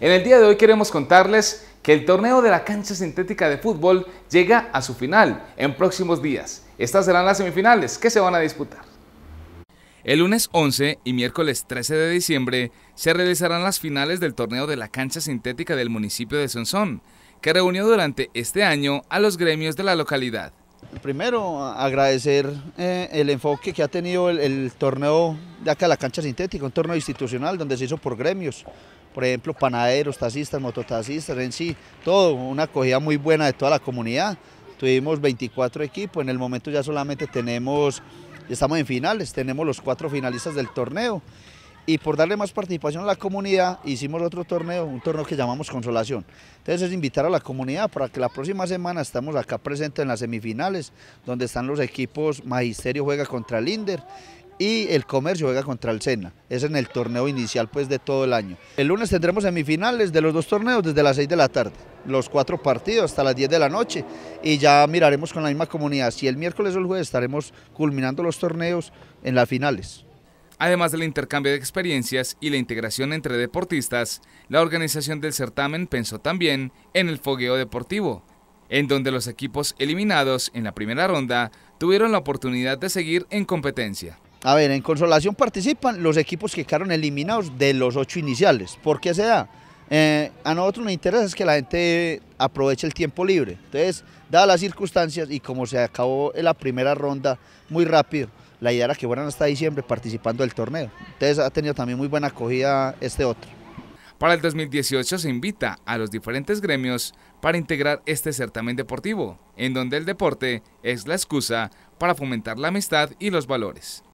En el día de hoy queremos contarles que el torneo de la cancha sintética de fútbol llega a su final en próximos días. Estas serán las semifinales que se van a disputar. El lunes 11 y miércoles 13 de diciembre se realizarán las finales del torneo de la cancha sintética del municipio de Sonsón, que reunió durante este año a los gremios de la localidad primero agradecer eh, el enfoque que ha tenido el, torneo de acá la cancha sintética, un torneo institucional donde se hizo por gremios, por ejemplo, panaderos, taxistas, mototaxistas, en sí, todo, una acogida muy buena de toda la comunidad. Tuvimos 24 equipos, en el momento ya solamente tenemos, ya estamos en finales, tenemos los cuatro finalistas del torneo y por darle más participación a la comunidad hicimos otro torneo, un torneo que llamamos Consolación. Entonces es invitar a la comunidad para que la próxima semana estamos acá presentes en las semifinales, donde están los equipos Magisterio juega contra el Inder y el Comercio juega contra el Sena. Es en el torneo inicial pues de todo el año. El lunes tendremos semifinales de los dos torneos desde las 6 de la tarde, los cuatro partidos hasta las 10 de la noche y ya miraremos con la misma comunidad si el miércoles o el jueves estaremos culminando los torneos en las finales. Además del intercambio de experiencias y la integración entre deportistas, la organización del certamen pensó también en el fogueo deportivo, en donde los equipos eliminados en la primera ronda tuvieron la oportunidad de seguir en competencia. A ver, en consolación participan los equipos que quedaron eliminados de los ocho iniciales. ¿Por qué se da? Eh, a nosotros nos interesa es que la gente aproveche el tiempo libre. Entonces, dadas las circunstancias y como se acabó en la primera ronda muy rápido, la idea era que fueran hasta diciembre participando del torneo. Entonces ha tenido también muy buena acogida este otro. Para el 2018 se invita a los diferentes gremios para integrar este certamen deportivo, en donde el deporte es la excusa para fomentar la amistad y los valores.